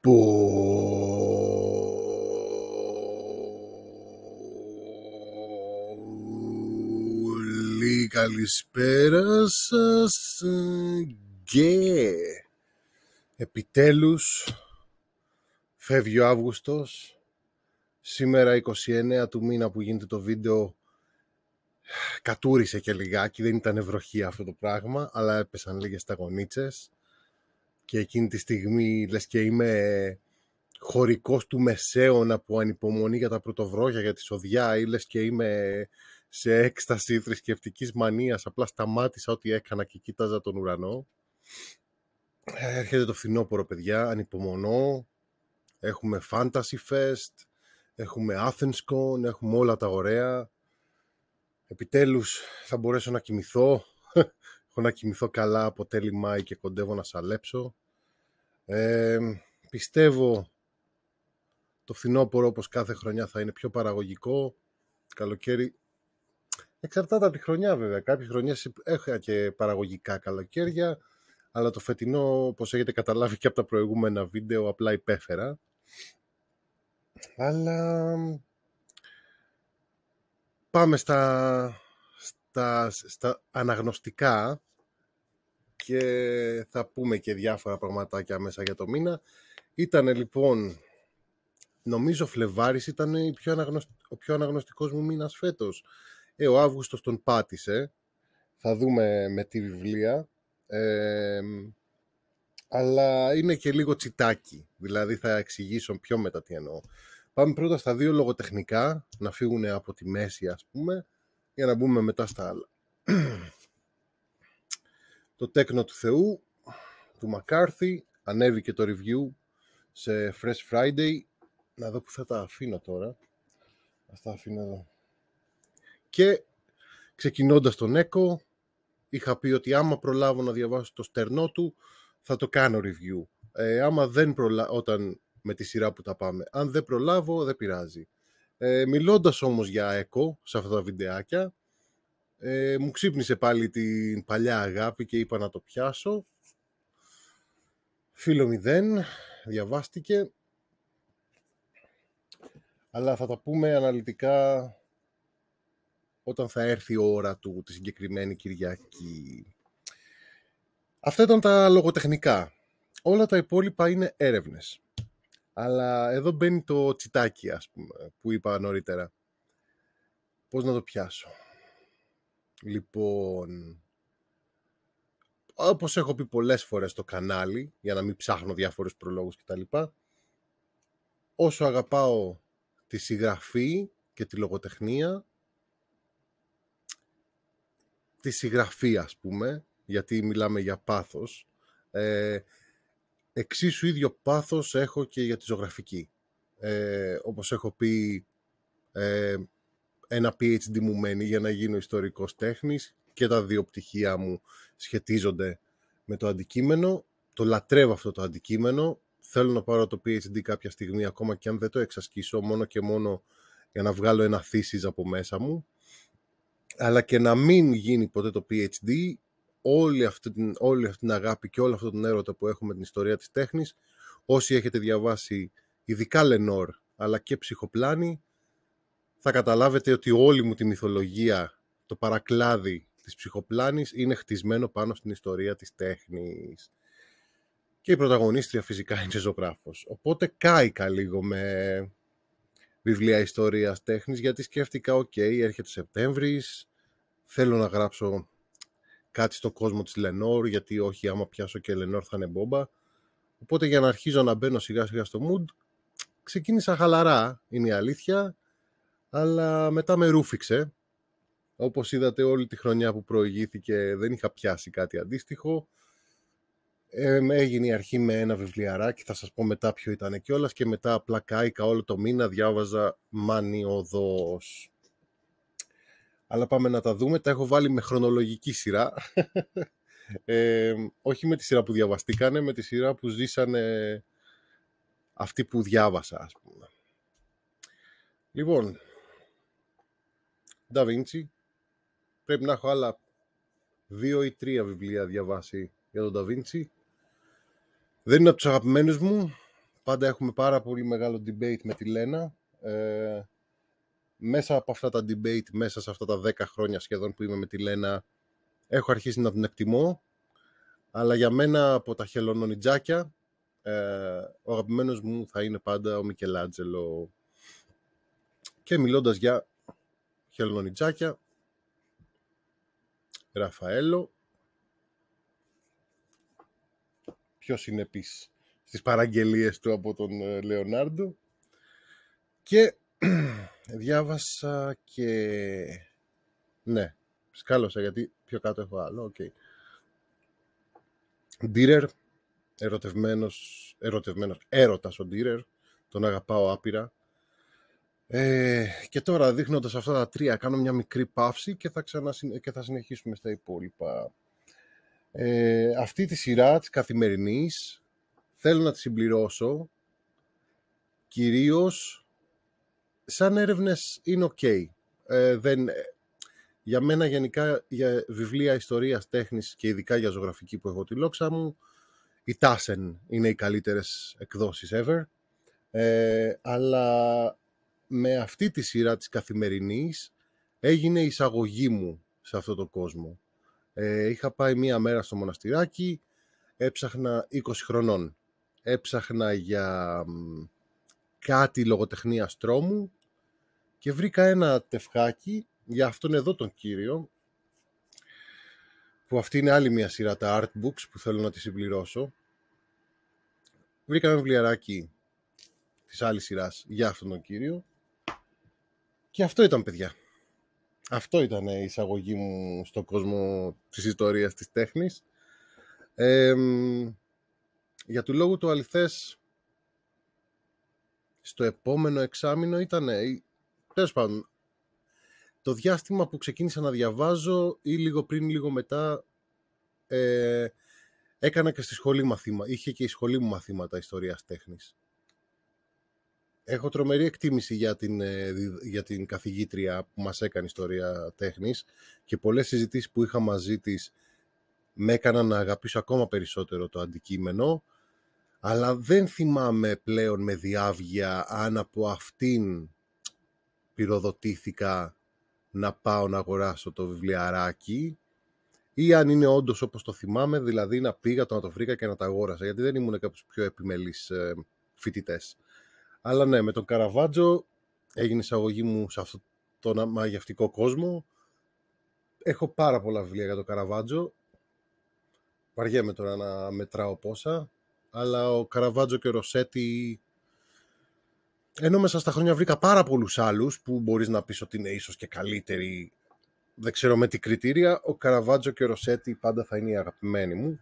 Πολύ καλησπέρα σας και επιτέλους φεύγει ο Αύγουστος σήμερα 29 του μήνα που γίνεται το βίντεο κατούρισε και λιγάκι, δεν ήταν βροχή αυτό το πράγμα αλλά έπεσαν λίγες ταγωνίτσες και εκείνη τη στιγμή λες και είμαι χωρικός του μεσαίωνα που ανυπομονεί για τα πρωτοβρόχια, για τη σοδιά ή λες και είμαι σε έκσταση θρησκευτικής μανίας, απλά σταμάτησα ό,τι έκανα και κοίταζα τον ουρανό. Έρχεται το φθινόπωρο, παιδιά, ανυπομονώ. Έχουμε Fantasy Fest, έχουμε Athenscon, έχουμε όλα τα ωραία. Επιτέλους θα μπορέσω να κοιμηθώ, έχω να κοιμηθώ καλά από τέλη Μάη και κοντεύω να σαλέψω. Ε, πιστεύω το φθινόπωρο όπως κάθε χρονιά θα είναι πιο παραγωγικό. Καλοκαίρι εξαρτάται από τη χρονιά βέβαια. Κάποιες χρονιές έχω και παραγωγικά καλοκαίρια, αλλά το φετινό, όπως έχετε καταλάβει και από τα προηγούμενα βίντεο, απλά υπέφερα. Αλλά πάμε στα, στα, στα αναγνωστικά και θα πούμε και διάφορα πραγματάκια μέσα για το μήνα. Ήταν λοιπόν, νομίζω Φλεβάρης ήταν πιο ο πιο αναγνωστικός μου μήνας φέτος. Ε, ο Αύγουστος τον πάτησε, θα δούμε με τη βιβλία. αλλά είναι και λίγο τσιτάκι, δηλαδή θα εξηγήσω πιο μετά τι εννοώ. Πάμε πρώτα στα δύο λογοτεχνικά, να φύγουν από τη μέση ας πούμε, για να μπούμε μετά στα άλλα το τέκνο του Θεού του Μακάρθη ανέβηκε το review σε Fresh Friday να δω που θα τα αφήνω τώρα Θα τα αφήνω εδώ και ξεκινώντας τον Echo είχα πει ότι άμα προλάβω να διαβάσω το στερνό του θα το κάνω review ε, άμα δεν προλα... όταν με τη σειρά που τα πάμε αν δεν προλάβω δεν πειράζει ε, μιλώντας όμως για Echo σε αυτά τα βιντεάκια ε, μου ξύπνησε πάλι την παλιά αγάπη και είπα να το πιάσω. Φίλο μηδέν, διαβάστηκε. Αλλά θα τα πούμε αναλυτικά όταν θα έρθει η ώρα του τη συγκεκριμένη Κυριακή. Αυτά ήταν τα λογοτεχνικά. Όλα τα υπόλοιπα είναι έρευνες. Αλλά εδώ μπαίνει το τσιτάκι, ας πούμε, που είπα νωρίτερα. Πώς να το πιάσω. Λοιπόν, όπως έχω πει πολλές φορές στο κανάλι, για να μην ψάχνω διάφορους προλόγους κτλ. Όσο αγαπάω τη συγγραφή και τη λογοτεχνία, τη συγγραφή ας πούμε, γιατί μιλάμε για πάθος, ε, εξίσου ίδιο πάθος έχω και για τη ζωγραφική. Ε, όπως έχω πει, ε, ένα PhD μου μένει για να γίνω ιστορικός τέχνης και τα δύο πτυχία μου σχετίζονται με το αντικείμενο. Το λατρεύω αυτό το αντικείμενο. Θέλω να πάρω το PhD κάποια στιγμή ακόμα και αν δεν το εξασκήσω μόνο και μόνο για να βγάλω ένα thesis από μέσα μου. Αλλά και να μην γίνει ποτέ το PhD, όλη αυτή την, όλη αυτή την αγάπη και όλο αυτό τον έρωτα που έχουμε την ιστορία της τέχνης, όσοι έχετε διαβάσει ειδικά Λενόρ αλλά και ψυχοπλάνη, θα καταλάβετε ότι όλη μου τη μυθολογία, το παρακλάδι της ψυχοπλάνης είναι χτισμένο πάνω στην ιστορία της τέχνης. Και η πρωταγωνίστρια φυσικά είναι ζωγράφος. Οπότε κάηκα λίγο με βιβλία ιστορίας τέχνης γιατί σκέφτηκα, οκ, okay, έρχεται Σεπτέμβρης, θέλω να γράψω κάτι στον κόσμο της Λενόρ γιατί όχι άμα πιάσω και Λενόρ θα είναι μπόμπα. Οπότε για να αρχίζω να μπαίνω σιγά σιγά στο mood ξεκίνησα χαλαρά, είναι η αλήθεια αλλά μετά με ρούφηξε. Όπως είδατε όλη τη χρονιά που προηγήθηκε δεν είχα πιάσει κάτι αντίστοιχο. Ε, έγινε η αρχή με ένα βιβλιαράκι, θα σας πω μετά ποιο ήταν όλας. και μετά απλά κάηκα όλο το μήνα, διάβαζα μανιωδώ. Αλλά πάμε να τα δούμε, τα έχω βάλει με χρονολογική σειρά. Ε, όχι με τη σειρά που διαβαστήκανε, με τη σειρά που ζήσανε αυτοί που διάβασα, ας πούμε. Λοιπόν, Da Vinci. Πρέπει να έχω άλλα δύο ή τρία βιβλία διαβάσει για τον Da Vinci. Δεν είναι από τους αγαπημένους μου. Πάντα έχουμε πάρα πολύ μεγάλο debate με τη Λένα. Ε, μέσα από αυτά τα debate, μέσα σε αυτά τα δέκα χρόνια σχεδόν που είμαι με τη Λένα, έχω αρχίσει να την εκτιμώ. Αλλά για μένα από τα χελωνονιτζάκια, ε, ο αγαπημένος μου θα είναι πάντα ο Μικελάντζελο. Και μιλώντας για Ραφαέλο. Πιο είναι στις παραγγελίες του από τον ε, Λεωνάρντο. Και διάβασα και... Ναι, σκάλωσα γιατί πιο κάτω έχω άλλο. Οκ. Okay. Ντίρερ, ερωτευμένος, ερωτευμένος, έρωτας ο Ντίρερ, τον αγαπάω άπειρα. Ε, και τώρα δείχνοντας αυτά τα τρία κάνω μια μικρή παύση και θα, ξανα, και θα συνεχίσουμε στα υπόλοιπα. Ε, αυτή τη σειρά της καθημερινής θέλω να τη συμπληρώσω κυρίως σαν έρευνες είναι ok. Ε, δεν, ε, για μένα γενικά για βιβλία ιστορίας, τέχνης και ειδικά για ζωγραφική που έχω τη λόξα μου η Τάσεν είναι οι καλύτερες εκδόσεις ever. Ε, αλλά με αυτή τη σειρά της καθημερινής έγινε η εισαγωγή μου σε αυτό το κόσμο. Ε, είχα πάει μία μέρα στο μοναστηράκι, έψαχνα 20 χρονών. Έψαχνα για κάτι λογοτεχνίας τρόμου και βρήκα ένα τευχάκι για αυτόν εδώ τον κύριο που αυτή είναι άλλη μια σειρά τα art books που θέλω να τη συμπληρώσω βρήκα ένα βιβλιαράκι της άλλης σειράς για αυτόν τον κύριο και αυτό ήταν, παιδιά. Αυτό ήταν ε, η εισαγωγή μου στον κόσμο της ιστορίας της τέχνης. για του λόγου του αληθές, στο επόμενο εξάμεινο ήταν, ε, τέλος πάντων, το διάστημα που ξεκίνησα να διαβάζω ή λίγο πριν, λίγο μετά, ε, έκανα και στη σχολή μαθήματα. Είχε και η σχολή μου μαθήματα ιστορίας τέχνης. Έχω τρομερή εκτίμηση για την, ε, για την καθηγήτρια που μας έκανε ιστορία τέχνης και πολλές συζητήσεις που είχα μαζί της με έκαναν να αγαπήσω ακόμα περισσότερο το αντικείμενο αλλά δεν θυμάμαι πλέον με διάβγεια αν από αυτήν πυροδοτήθηκα να πάω να αγοράσω το βιβλιαράκι ή αν είναι όντως όπως το θυμάμαι, δηλαδή να πήγα το να το βρήκα και να τα αγόρασα, γιατί δεν ήμουν κάποιος πιο επιμελής ε, φοιτητές. Αλλά ναι, με τον Καραβάτζο έγινε εισαγωγή μου σε αυτό το μαγευτικό κόσμο. Έχω πάρα πολλά βιβλία για τον Καραβάτζο. Βαριέμαι τώρα να μετράω πόσα. Αλλά ο Καραβάτζο και ο Ροσέτη... Ενώ μέσα στα χρόνια βρήκα πάρα πολλούς άλλους που μπορείς να πεις ότι είναι ίσως και καλύτεροι. Δεν ξέρω με τι κριτήρια. Ο Καραβάτζο και ο Ροσέτη πάντα θα είναι οι αγαπημένοι μου.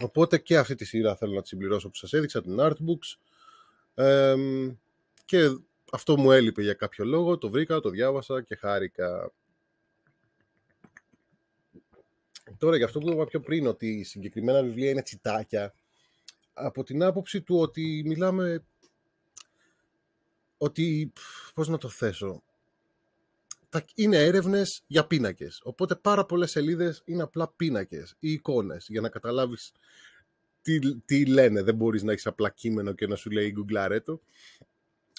Οπότε και αυτή τη σειρά θέλω να τη συμπληρώσω που σας έδειξα, την Artbooks και αυτό μου έλειπε για κάποιο λόγο, το βρήκα, το διάβασα και χάρηκα. Τώρα, για αυτό που είπα πιο πριν, ότι συγκεκριμένα βιβλία είναι τσιτάκια, από την άποψη του ότι μιλάμε... Ότι, πώς να το θέσω, είναι έρευνες για πίνακες. Οπότε πάρα πολλές σελίδες είναι απλά πίνακες ή εικόνες για να καταλάβεις τι, λένε. Δεν μπορείς να έχεις απλά και να σου λέει Google το.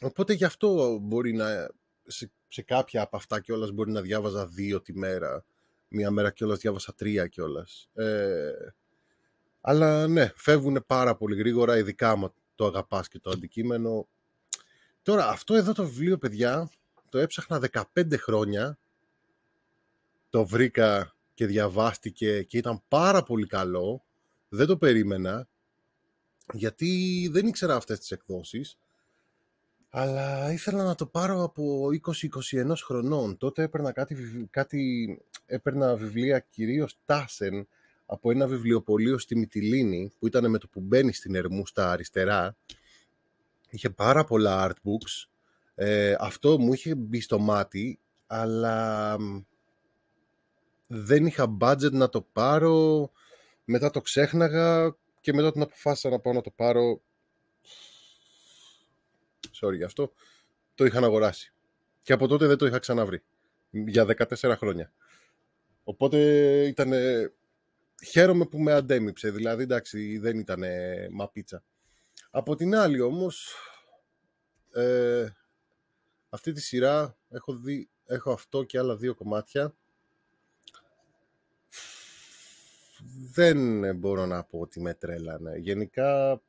Οπότε γι' αυτό μπορεί να, σε, σε κάποια από αυτά κιόλας μπορεί να διάβαζα δύο τη μέρα. Μία μέρα κιόλας διάβασα τρία κιόλας. Ε, αλλά ναι, φεύγουν πάρα πολύ γρήγορα, ειδικά άμα το αγαπάς και το αντικείμενο. Τώρα, αυτό εδώ το βιβλίο, παιδιά, το έψαχνα 15 χρόνια. Το βρήκα και διαβάστηκε και ήταν πάρα πολύ καλό. Δεν το περίμενα, γιατί δεν ήξερα αυτές τις εκδόσεις, αλλά ήθελα να το πάρω από 20-21 χρονών. Τότε έπαιρνα, κάτι, κάτι, έπαιρνα βιβλία κυρίως Τάσεν από ένα βιβλιοπωλείο στη Μυτιλίνη, που ήταν με το που μπαίνει στην Ερμού στα αριστερά. Είχε πάρα πολλά art books. Ε, αυτό μου είχε μπει στο μάτι, αλλά δεν είχα budget να το πάρω μετά το ξέχναγα και μετά την αποφάσισα να πάω να το πάρω sorry γι' αυτό το είχαν αγοράσει και από τότε δεν το είχα ξαναβρει για 14 χρόνια οπότε ήταν χαίρομαι που με αντέμιψε δηλαδή εντάξει δεν ήταν μαπίτσα από την άλλη όμως ε, αυτή τη σειρά έχω, δει, έχω αυτό και άλλα δύο κομμάτια δεν μπορώ να πω ότι με τρέλανε. Γενικά,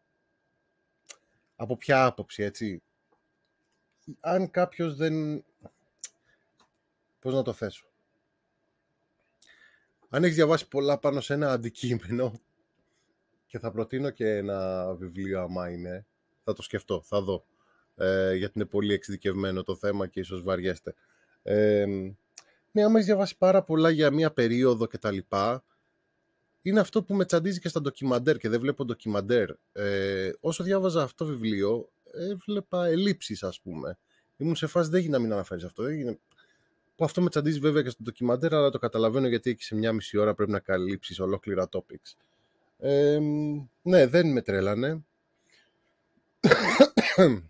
από ποια άποψη, έτσι. Αν κάποιος δεν... Πώς να το θέσω. Αν έχεις διαβάσει πολλά πάνω σε ένα αντικείμενο και θα προτείνω και ένα βιβλίο άμα είναι, θα το σκεφτώ, θα δω. Ε, γιατί είναι πολύ εξειδικευμένο το θέμα και ίσως βαριέστε. Ε, ναι, άμα έχεις διαβάσει πάρα πολλά για μία περίοδο και τα λοιπά, είναι αυτό που με τσαντίζει και στα ντοκιμαντέρ και δεν βλέπω ντοκιμαντέρ. Ε, όσο διάβαζα αυτό το βιβλίο, έβλεπα ελλείψεις ας πούμε. Ήμουν σε φάση δεν γίνει να μην αναφέρεις αυτό. Δεν Που αυτό με τσαντίζει βέβαια και στο ντοκιμαντέρ, αλλά το καταλαβαίνω γιατί εκεί σε μια μισή ώρα πρέπει να καλύψεις ολόκληρα topics. Ε, ναι, δεν με τρέλανε.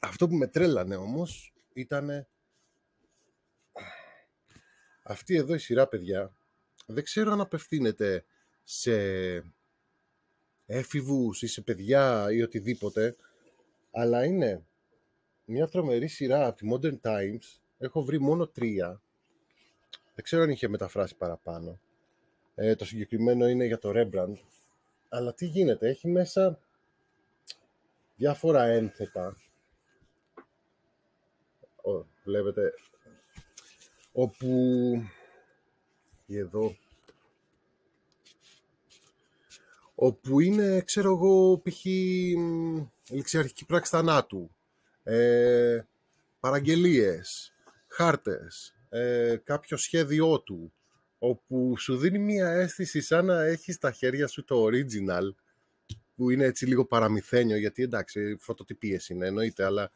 αυτό που με τρέλανε όμως ήταν αυτή εδώ η σειρά παιδιά δεν ξέρω αν απευθύνεται σε έφηβους ή σε παιδιά ή οτιδήποτε, αλλά είναι μια τρομερή σειρά από τη Modern Times. Έχω βρει μόνο τρία. Δεν ξέρω αν είχε μεταφράσει παραπάνω. Ε, το συγκεκριμένο είναι για το Rembrandt. Αλλά τι γίνεται, έχει μέσα διάφορα ένθετα. Ο, βλέπετε, όπου εδώ όπου είναι, ξέρω εγώ, π.χ. ληξιαρχική πράξη θανάτου, ε, παραγγελίες, χάρτες, ε, κάποιο σχέδιό του, όπου σου δίνει μια αίσθηση σαν να έχεις στα χέρια σου το original, που είναι έτσι λίγο παραμυθένιο, γιατί εντάξει, φωτοτυπίες είναι εννοείται, αλλά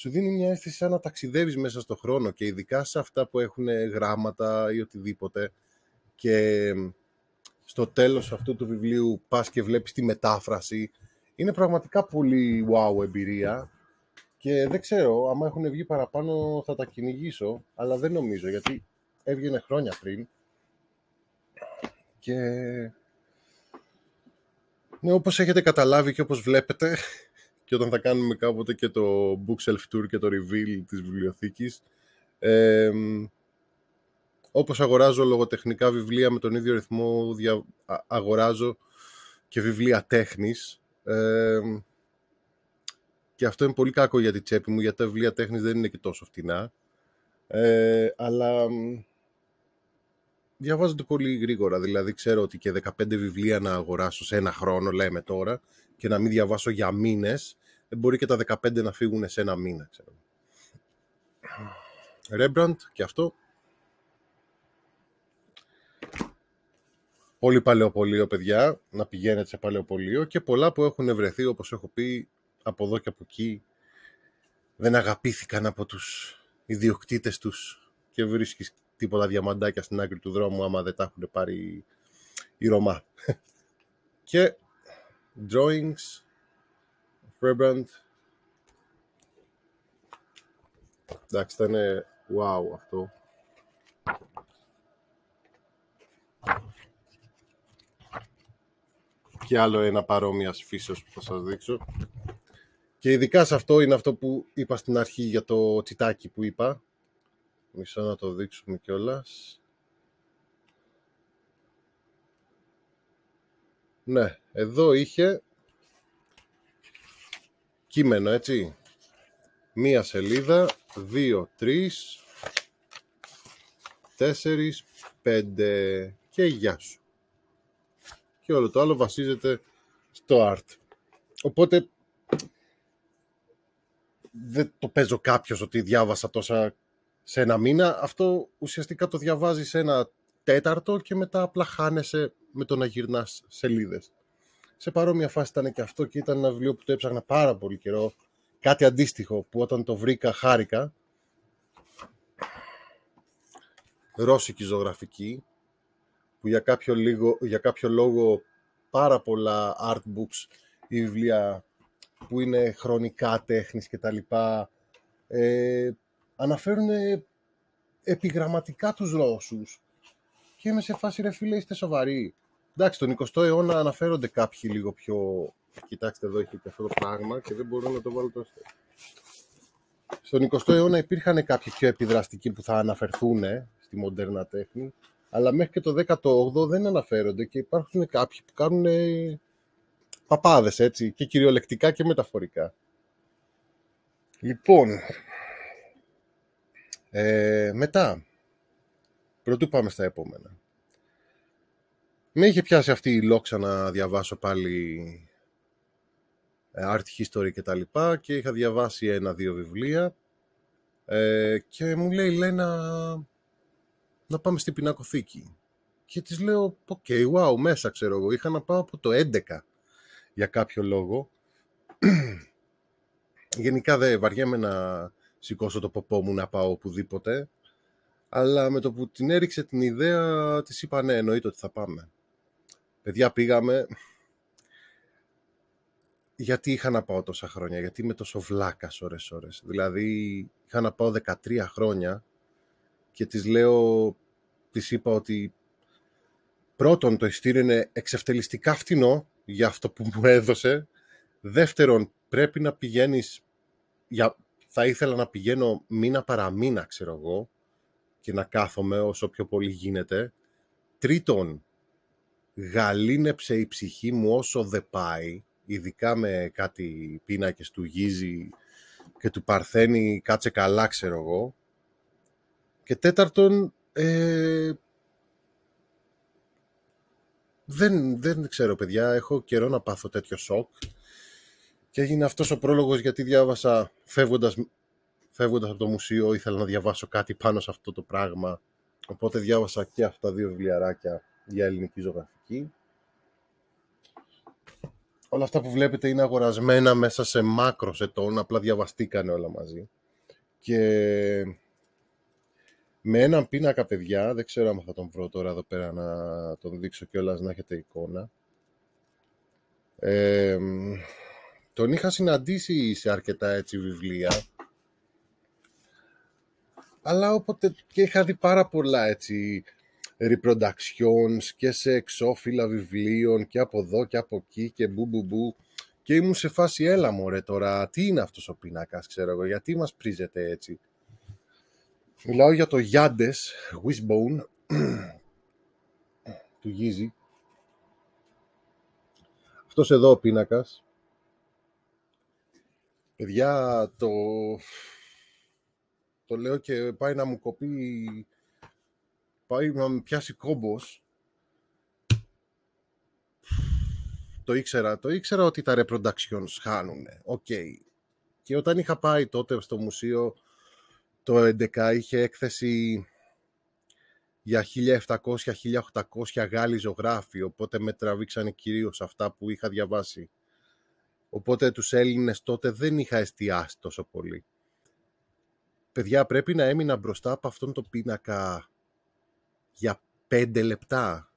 σου δίνει μια αίσθηση σαν να ταξιδεύεις μέσα στο χρόνο και ειδικά σε αυτά που έχουν ε, γράμματα ή οτιδήποτε και στο τέλος αυτού του βιβλίου πας και βλέπεις τη μετάφραση είναι πραγματικά πολύ wow εμπειρία και δεν ξέρω, άμα έχουν βγει παραπάνω θα τα κυνηγήσω αλλά δεν νομίζω γιατί έβγαινε χρόνια πριν και ναι, όπως έχετε καταλάβει και όπως βλέπετε και όταν θα κάνουμε κάποτε και το bookshelf tour και το reveal της βιβλιοθήκης ε, όπως αγοράζω λογοτεχνικά βιβλία με τον ίδιο ρυθμό δια... αγοράζω και βιβλία τέχνης και αυτό είναι πολύ κακό για την τσέπη μου γιατί τα βιβλία τέχνης δεν είναι και τόσο φτηνά ε, αλλά διαβάζονται πολύ γρήγορα. Δηλαδή, ξέρω ότι και 15 βιβλία να αγοράσω σε ένα χρόνο, λέμε τώρα, και να μην διαβάσω για μήνες, μπορεί και τα 15 να φύγουν σε ένα μήνα. Ξέρω. Rembrandt και αυτό. Πολύ παλαιοπολείο, παιδιά, να πηγαίνετε σε παλαιοπολείο και πολλά που έχουν βρεθεί, όπως έχω πει, από εδώ και από εκεί, δεν αγαπήθηκαν από τους ιδιοκτήτες τους και βρίσκεις τίποτα διαμαντάκια στην άκρη του δρόμου άμα δεν τα έχουν πάρει οι Ρωμά. και drawings Rebrand. Εντάξει, ήταν ε, wow αυτό. Και άλλο ένα παρόμοια φύσεως που θα σας δείξω. Και ειδικά σε αυτό είναι αυτό που είπα στην αρχή για το τσιτάκι που είπα. Μισό να το δείξουμε κιόλας. Ναι, εδώ είχε κείμενο, έτσι. Μία σελίδα, δύο, τρεις, τέσσερις, πέντε και γεια σου. Και όλο το άλλο βασίζεται στο art. Οπότε δεν το παίζω κάποιος ότι διάβασα τόσα σε ένα μήνα. Αυτό ουσιαστικά το διαβάζεις σε ένα τέταρτο και μετά απλά χάνεσαι με το να γυρνάς σελίδες σε παρόμοια φάση ήταν και αυτό και ήταν ένα βιβλίο που το έψαχνα πάρα πολύ καιρό. Κάτι αντίστοιχο που όταν το βρήκα χάρηκα. Ρώσικη ζωγραφική που για κάποιο, λίγο, για κάποιο λόγο πάρα πολλά art books ή βιβλία που είναι χρονικά τέχνης και τα λοιπά ε, αναφέρουν επιγραμματικά τους Ρώσους και είμαι σε φάση ρε φίλε είστε σοβαροί εντάξει, τον 20ο αιώνα αναφέρονται κάποιοι λίγο πιο. Κοιτάξτε, εδώ έχει και αυτό το πράγμα και δεν μπορώ να το βάλω τόσο. Στον 20ο αιώνα υπήρχαν κάποιοι πιο επιδραστικοί που θα αναφερθούν στη μοντέρνα τέχνη, αλλά μέχρι και το 18ο δεν αναφέρονται και υπάρχουν κάποιοι που κάνουν ε, παπάδες, έτσι, και κυριολεκτικά και μεταφορικά. Λοιπόν, ε, μετά, πρωτού πάμε στα επόμενα. Με είχε πιάσει αυτή η λόξα να διαβάσω πάλι ε, art history και τα λοιπά και είχα διαβάσει ένα-δύο βιβλία ε, και μου λέει Λένα να πάμε στην πινακοθήκη και της λέω οκ, okay, wow, μέσα ξέρω εγώ είχα να πάω από το 11 για κάποιο λόγο γενικά δεν βαριέμαι να σηκώσω το ποπό μου να πάω οπουδήποτε αλλά με το που την έριξε την ιδέα της είπα ναι εννοείται ότι θα πάμε Παιδιά πήγαμε γιατί είχα να πάω τόσα χρόνια, γιατί είμαι τόσο βλάκας ώρες ώρες. Δηλαδή είχα να πάω 13 χρόνια και τις λέω, τις είπα ότι πρώτον το ειστήριο είναι εξευτελιστικά φτηνό για αυτό που μου έδωσε. Δεύτερον πρέπει να πηγαίνεις, για... θα ήθελα να πηγαίνω μήνα μήνα, ξέρω εγώ και να κάθομαι όσο πιο πολύ γίνεται. Τρίτον, γαλήνεψε η ψυχή μου όσο δε πάει, ειδικά με κάτι πίνακες του Γίζη και του Παρθένη, κάτσε καλά ξέρω εγώ. Και τέταρτον, ε, δεν, δεν ξέρω παιδιά, έχω καιρό να πάθω τέτοιο σοκ. Και έγινε αυτός ο πρόλογος γιατί διάβασα φεύγοντας, φεύγοντας από το μουσείο, ήθελα να διαβάσω κάτι πάνω σε αυτό το πράγμα. Οπότε διάβασα και αυτά τα δύο βιβλιαράκια για ελληνική ζωγραφική. Όλα αυτά που βλέπετε είναι αγορασμένα μέσα σε μάκρο ετών, απλά διαβαστήκανε όλα μαζί. Και με έναν πίνακα, παιδιά, δεν ξέρω αν θα τον βρω τώρα εδώ πέρα να τον δείξω κιόλας να έχετε εικόνα. Ε, τον είχα συναντήσει σε αρκετά έτσι βιβλία. Αλλά όποτε και είχα δει πάρα πολλά έτσι reproductions και σε εξώφυλλα βιβλίων και από εδώ και από εκεί και μπου μπου μπου και ήμουν σε φάση έλα μωρέ τώρα τι είναι αυτός ο πίνακας ξέρω εγώ γιατί μας πρίζεται έτσι μιλάω για το Yandes Wishbone του Γίζη αυτός εδώ ο πίνακας παιδιά το το λέω και πάει να μου κοπεί πάει να με πιάσει κόμπος το ήξερα, το ήξερα ότι τα reproductions χάνουν. Οκ. Και όταν είχα πάει τότε στο μουσείο, το 11 είχε έκθεση για 1700-1800 Γάλλοι ζωγράφοι, οπότε με τραβήξαν κυρίως αυτά που είχα διαβάσει. Οπότε τους Έλληνες τότε δεν είχα εστιάσει τόσο πολύ. Παιδιά, πρέπει να έμεινα μπροστά από αυτόν τον πίνακα για πέντε λεπτά.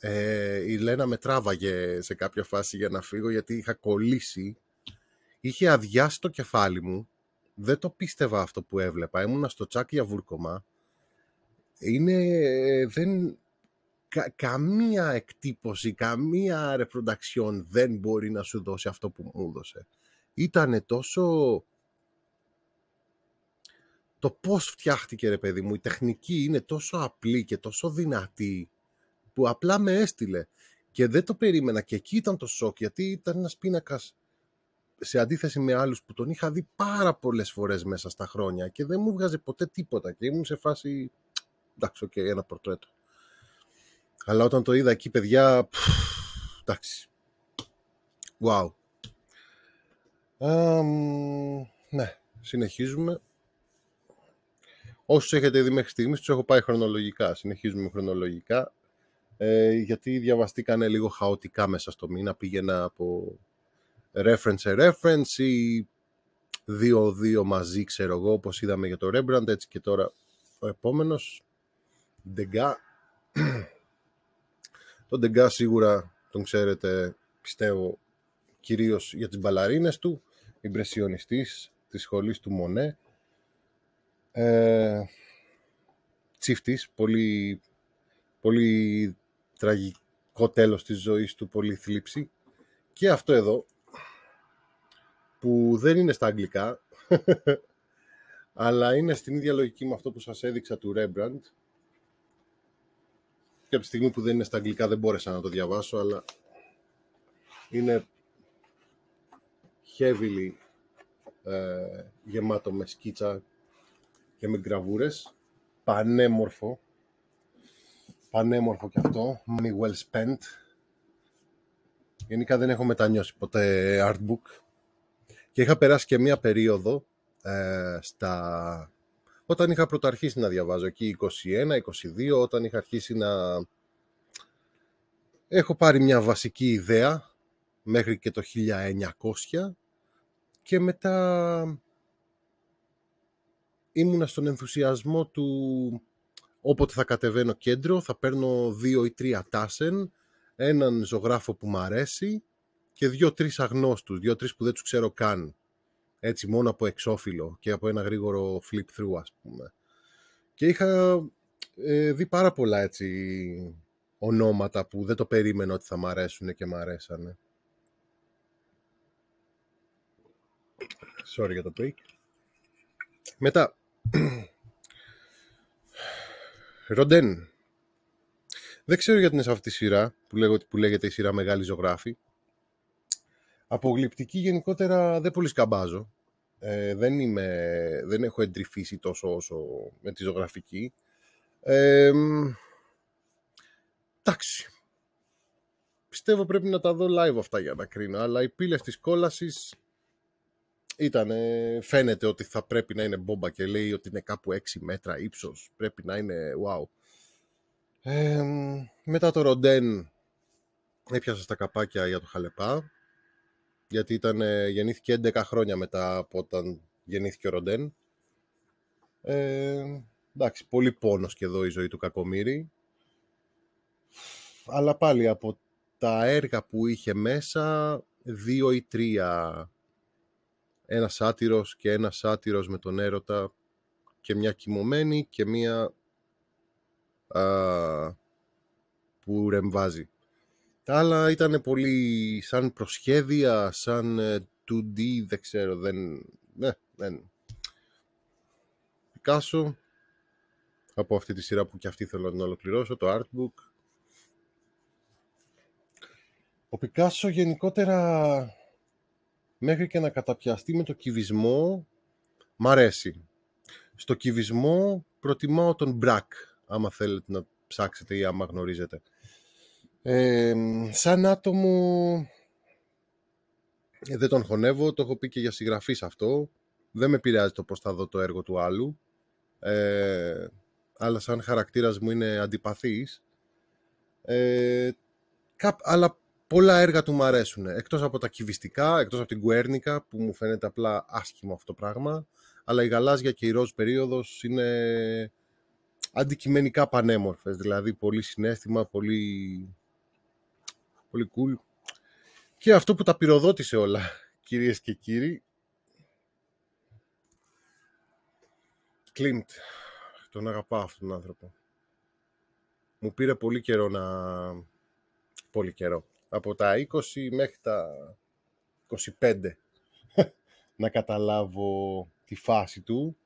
Ε, η Λένα με τράβαγε σε κάποια φάση για να φύγω γιατί είχα κολλήσει. Είχε αδειάσει το κεφάλι μου. Δεν το πίστευα αυτό που έβλεπα. Ήμουνα στο τσάκ για βούρκωμα. Είναι, δεν, καμία εκτύπωση, καμία ρεπρονταξιόν δεν μπορεί να σου δώσει αυτό που μου έδωσε. Ήτανε τόσο το πώς φτιάχτηκε ρε παιδί μου, η τεχνική είναι τόσο απλή και τόσο δυνατή που απλά με έστειλε και δεν το περίμενα και εκεί ήταν το σοκ γιατί ήταν ένας πίνακας σε αντίθεση με άλλους που τον είχα δει πάρα πολλές φορές μέσα στα χρόνια και δεν μου βγάζει ποτέ τίποτα και ήμουν σε φάση εντάξει, οκ, ένα πορτρέτο. Αλλά όταν το είδα εκεί, παιδιά, εντάξει. Wow. ναι, συνεχίζουμε. Όσους έχετε δει μέχρι στιγμής, τους έχω πάει χρονολογικά. Συνεχίζουμε χρονολογικά. Ε, γιατί διαβαστήκανε λίγο χαοτικά μέσα στο μήνα. Πήγαινα από reference σε reference ή δύο-δύο μαζί, ξέρω εγώ, όπως είδαμε για το Rembrandt, έτσι και τώρα ο επόμενος. Ντεγκά. τον Ντεγκά σίγουρα τον ξέρετε, πιστεύω, κυρίως για τις μπαλαρίνες του, ιμπρεσιονιστής της σχολής του Μονέ, ε, τσίφτης, πολύ, πολύ τραγικό τέλος της ζωής του, πολύ θλίψη. Και αυτό εδώ, που δεν είναι στα αγγλικά, αλλά είναι στην ίδια λογική με αυτό που σας έδειξα του Rembrandt. Και από τη στιγμή που δεν είναι στα αγγλικά δεν μπόρεσα να το διαβάσω, αλλά είναι heavily ε, γεμάτο με σκίτσα και με γκραβούρες, Πανέμορφο. Πανέμορφο κι αυτό. Money well spent. Γενικά δεν έχω μετανιώσει ποτέ artbook. Και είχα περάσει και μία περίοδο ε, στα... Όταν είχα πρωταρχίσει να διαβάζω εκεί 21, 22, όταν είχα αρχίσει να... Έχω πάρει μια βασική ιδέα μέχρι και το 1900 και μετά ήμουνα στον ενθουσιασμό του όποτε θα κατεβαίνω κέντρο, θα παίρνω δύο ή τρία τάσεν, έναν ζωγράφο που μου αρέσει και δύο-τρεις αγνώστους, δύο-τρεις που δεν τους ξέρω καν. Έτσι, μόνο από εξώφυλλο και από ένα γρήγορο flip-through, ας πούμε. Και είχα ε, δει πάρα πολλά, έτσι, ονόματα που δεν το περίμενα ότι θα μ' αρέσουν και μ' αρέσανε. Sorry για το break. Μετά, Ροντέν. Δεν ξέρω γιατί είναι σε αυτή τη σειρά που, λέγω, που λέγεται η σειρά Μεγάλη Ζωγράφη. Απογλυπτική γενικότερα δεν πολύ σκαμπάζω. Ε, δεν, είμαι, δεν έχω εντρυφήσει τόσο όσο με τη ζωγραφική. Ε, εντάξει. Πιστεύω πρέπει να τα δω live αυτά για να κρίνω, αλλά οι πύλες της κόλασης ήταν, φαίνεται ότι θα πρέπει να είναι μπόμπα και λέει ότι είναι κάπου 6 μέτρα ύψος. Πρέπει να είναι wow. μετά το Ροντέν έπιασα στα καπάκια για το Χαλεπά γιατί ήταν, γεννήθηκε 11 χρόνια μετά από όταν γεννήθηκε ο Ροντέν. εντάξει, πολύ πόνος και εδώ η ζωή του Κακομύρη. Αλλά πάλι από τα έργα που είχε μέσα, δύο ή τρία ένας άτυρος και ένας άτυρος με τον έρωτα και μια κοιμωμένη και μια α, που ρεμβάζει. Τα άλλα ήταν πολύ σαν προσχέδια, σαν 2D, ε, δεν ξέρω, δεν... Ναι, δεν. Πικάσο, από αυτή τη σειρά που και αυτή θέλω να ολοκληρώσω, το artbook. Ο Πικάσο γενικότερα μέχρι και να καταπιαστεί με το κυβισμό μ' αρέσει. Στο κυβισμό προτιμάω τον Μπρακ, άμα θέλετε να ψάξετε ή άμα γνωρίζετε. σαν άτομο ε, δεν τον χωνεύω, το έχω πει και για συγγραφείς αυτό. Δεν με πειράζει το πώς θα δω το έργο του άλλου. Ε, αλλά σαν χαρακτήρας μου είναι αντιπαθής. Ε, κά, αλλά πολλά έργα του μου αρέσουν. Εκτός από τα κυβιστικά, εκτός από την Κουέρνικα, που μου φαίνεται απλά άσχημο αυτό το πράγμα, αλλά η γαλάζια και η ροζ περίοδος είναι αντικειμενικά πανέμορφες, δηλαδή πολύ συνέστημα, πολύ, πολύ cool. Και αυτό που τα πυροδότησε όλα, κυρίες και κύριοι, Klimt, τον αγαπάω αυτόν τον άνθρωπο. Μου πήρε πολύ καιρό να... Πολύ καιρό από τα 20 μέχρι τα 25 να καταλάβω τη φάση του.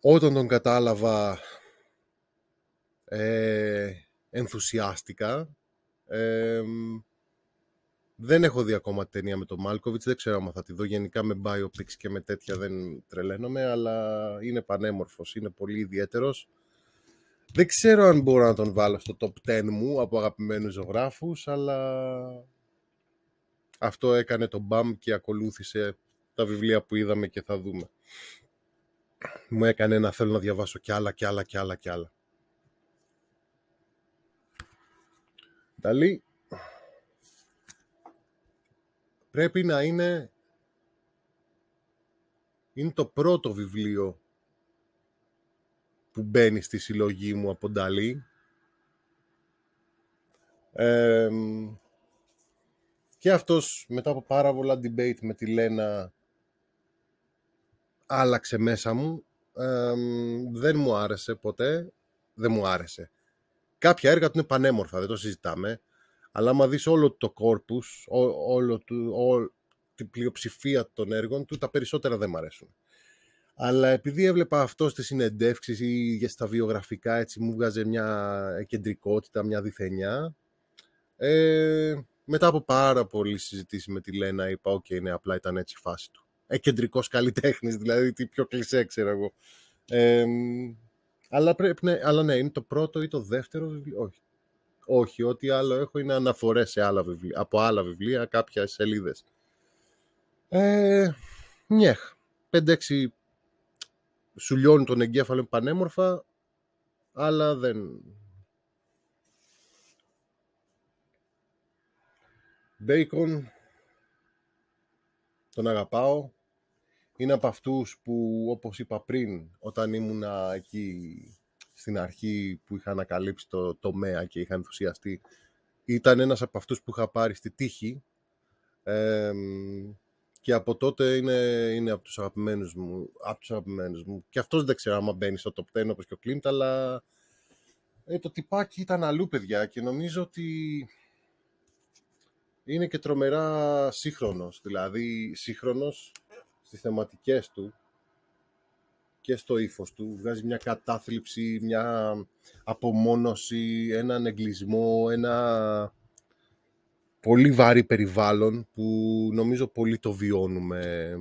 Όταν τον κατάλαβα ε, ενθουσιάστηκα. Ε, δεν έχω δει ακόμα ταινία με τον Μάλκοβιτς, δεν ξέρω αν θα τη δω. Γενικά με biopics και με τέτοια δεν τρελαίνομαι, αλλά είναι πανέμορφος, είναι πολύ ιδιαίτερος. Δεν ξέρω αν μπορώ να τον βάλω στο top 10 μου από αγαπημένους ζωγράφους, αλλά αυτό έκανε το μπαμ και ακολούθησε τα βιβλία που είδαμε και θα δούμε. Μου έκανε να θέλω να διαβάσω κι άλλα κι άλλα κι άλλα κι άλλα. Νταλή, πρέπει να είναι... Είναι το πρώτο βιβλίο που μπαίνει στη συλλογή μου από Νταλή. και αυτός μετά από πάρα πολλά debate με τη Λένα άλλαξε μέσα μου. δεν μου άρεσε ποτέ. Δεν μου άρεσε. Κάποια έργα του είναι πανέμορφα, δεν το συζητάμε. Αλλά άμα δεις όλο το κόρπους, όλη όλο του, την πλειοψηφία των έργων του, τα περισσότερα δεν μου αρέσουν αλλά επειδή έβλεπα αυτό στις συνεντεύξεις ή στα βιογραφικά, έτσι μου βγάζε μια κεντρικότητα, μια διθενιά. Ε, μετά από πάρα πολλή συζητήσει με τη Λένα, είπα, οκ, okay, ναι, απλά ήταν έτσι η φάση του. Ε, κεντρικός καλλιτέχνης, δηλαδή, τι πιο κλεισέ, ξέρω εγώ. Ε, αλλά, πρέπει, ναι, αλλά ναι, είναι το πρώτο ή το δεύτερο βιβλίο. Όχι. Όχι, ό,τι άλλο έχω είναι αναφορές σε άλλα βιβλία, από άλλα βιβλία, κάποια σελίδες. Ε, νιέχ. 5-6 σου λιώνει τον εγκέφαλο πανέμορφα, αλλά δεν... Bacon, τον αγαπάω. Είναι από αυτούς που, όπως είπα πριν, όταν ήμουνα εκεί στην αρχή που είχα ανακαλύψει το τομέα και είχα ενθουσιαστεί, ήταν ένας από αυτούς που είχα πάρει στη τύχη. Και από τότε είναι, είναι από τους αγαπημένους μου. Από τους αγαπημένους μου. Και αυτός δεν ξέρω αν μπαίνει στο top 10 όπως και ο Κλίντ, αλλά ε, το τυπάκι ήταν αλλού, παιδιά. Και νομίζω ότι είναι και τρομερά σύγχρονος. Δηλαδή, σύγχρονος στις θεματικές του και στο ύφος του. Βγάζει μια κατάθλιψη, μια απομόνωση, έναν εγκλισμό, ένα πολύ βαρύ περιβάλλον που νομίζω πολύ το βιώνουμε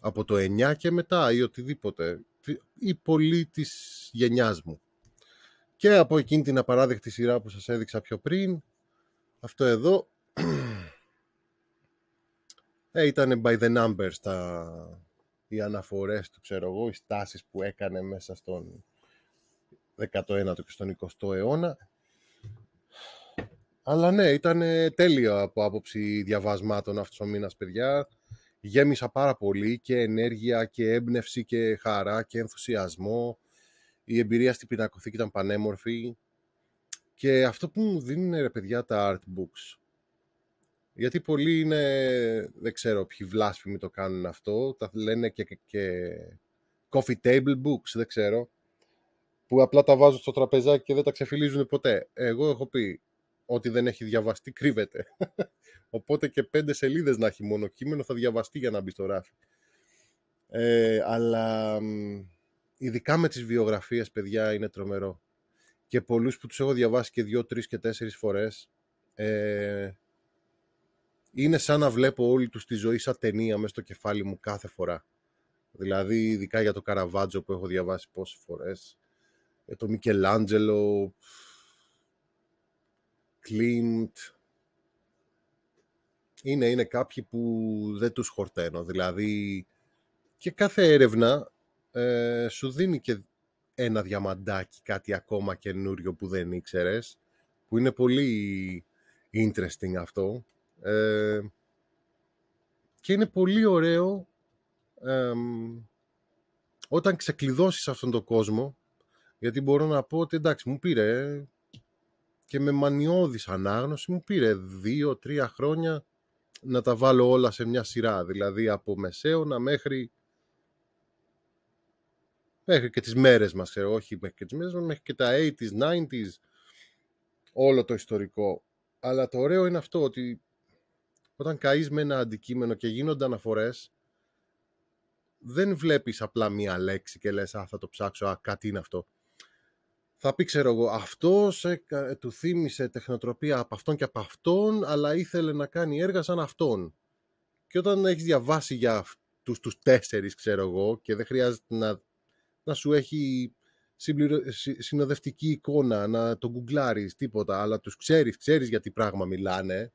από το 9 και μετά ή οτιδήποτε ή πολύ της γενιάς μου. Και από εκείνη την απαράδεκτη σειρά που σας έδειξα πιο πριν, αυτό εδώ ε, ήταν by the numbers τα... οι αναφορές του, ξέρω εγώ, οι στάσεις που έκανε μέσα στον 19ο και στον 20ο αιώνα αλλά ναι, ήταν τέλειο από άποψη διαβασμάτων αυτός ο μήνας παιδιά. Γέμισα πάρα πολύ και ενέργεια και έμπνευση και χαρά και ενθουσιασμό. Η εμπειρία στην πινακοθήκη ήταν πανέμορφη. Και αυτό που μου δίνουν, ρε παιδιά, τα art books. Γιατί πολλοί είναι, δεν ξέρω ποιοι βλάσφημοι το κάνουν αυτό, τα λένε και, και, coffee table books, δεν ξέρω, που απλά τα βάζουν στο τραπεζάκι και δεν τα ξεφυλίζουν ποτέ. Εγώ έχω πει, ό,τι δεν έχει διαβαστεί κρύβεται. Οπότε και πέντε σελίδες να έχει μόνο κείμενο θα διαβαστεί για να μπει στο ράφι. Ε, αλλά ειδικά με τις βιογραφίες, παιδιά, είναι τρομερό. Και πολλούς που τους έχω διαβάσει και δύο, τρεις και τέσσερις φορές, ε, είναι σαν να βλέπω όλη τους τη ζωή σαν ταινία μέσα στο κεφάλι μου κάθε φορά. Δηλαδή, ειδικά για το Καραβάτζο που έχω διαβάσει πόσες φορές, ε, το Μικελάντζελο, Klimt. Είναι, είναι κάποιοι που δεν τους χορταίνω. Δηλαδή και κάθε έρευνα ε, σου δίνει και ένα διαμαντάκι, κάτι ακόμα καινούριο που δεν ήξερες, που είναι πολύ interesting αυτό. Ε, και είναι πολύ ωραίο όταν ξεκλειδώσεις αυτόν τον κόσμο, γιατί μπορώ να πω ότι εντάξει μου πήρε και με μανιώδης ανάγνωση μου πήρε δύο-τρία χρόνια να τα βάλω όλα σε μια σειρά, δηλαδή από μεσαίωνα μέχρι μέχρι και τις μέρες μας, ξέρω, όχι μέχρι και τις μέρες μας, μέχρι και τα 80s, 90s, όλο το ιστορικό. Αλλά το ωραίο είναι αυτό, ότι όταν καείς με ένα αντικείμενο και γίνονται αναφορές, δεν βλέπεις απλά μία λέξη και λες «Α, θα το ψάξω, α, κάτι είναι αυτό» θα πει, ξέρω εγώ, αυτός ε, ε, του θύμισε τεχνοτροπία από αυτόν και από αυτόν, αλλά ήθελε να κάνει έργα σαν αυτόν. Και όταν έχεις διαβάσει για αυτούς τους τέσσερις, ξέρω εγώ, και δεν χρειάζεται να, να σου έχει συμπληρω... συνοδευτική εικόνα, να τον γκουγκλάρεις τίποτα, αλλά τους ξέρεις, ξέρεις για τι πράγμα μιλάνε.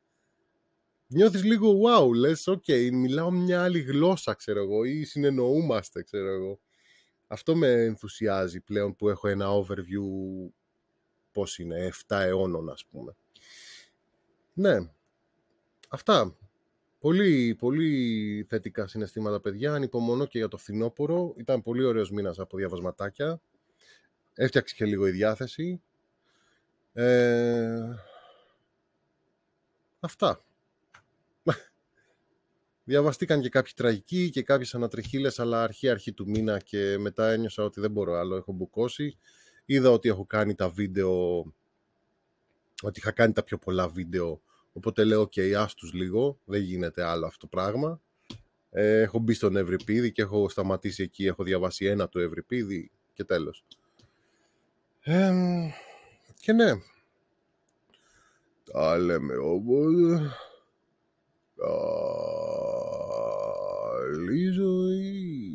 νιώθεις λίγο wow, λες, okay, μιλάω μια άλλη γλώσσα, ξέρω εγώ, ή συνεννοούμαστε, ξέρω εγώ. Αυτό με ενθουσιάζει πλέον που έχω ένα overview πώς είναι, 7 αιώνων ας πούμε. Ναι, αυτά. Πολύ, πολύ θετικά συναισθήματα, παιδιά. Ανυπομονώ και για το φθινόπωρο. Ήταν πολύ ωραίος μήνας από διαβασματάκια. Έφτιαξε και λίγο η διάθεση. Ε... Αυτά. Διαβαστήκαν και κάποιοι τραγικοί και κάποιες ανατριχίλες, αλλά αρχή-αρχή του μήνα και μετά ένιωσα ότι δεν μπορώ άλλο, έχω μπουκώσει. Είδα ότι έχω κάνει τα βίντεο, ότι είχα κάνει τα πιο πολλά βίντεο, οπότε λέω, οκ, okay, ας λίγο, δεν γίνεται άλλο αυτό το πράγμα. Ε, έχω μπει στον Ευρυπίδη και έχω σταματήσει εκεί, έχω διαβάσει ένα του Ευρυπίδη και τέλος. και ναι, τα λέμε όμως... easily.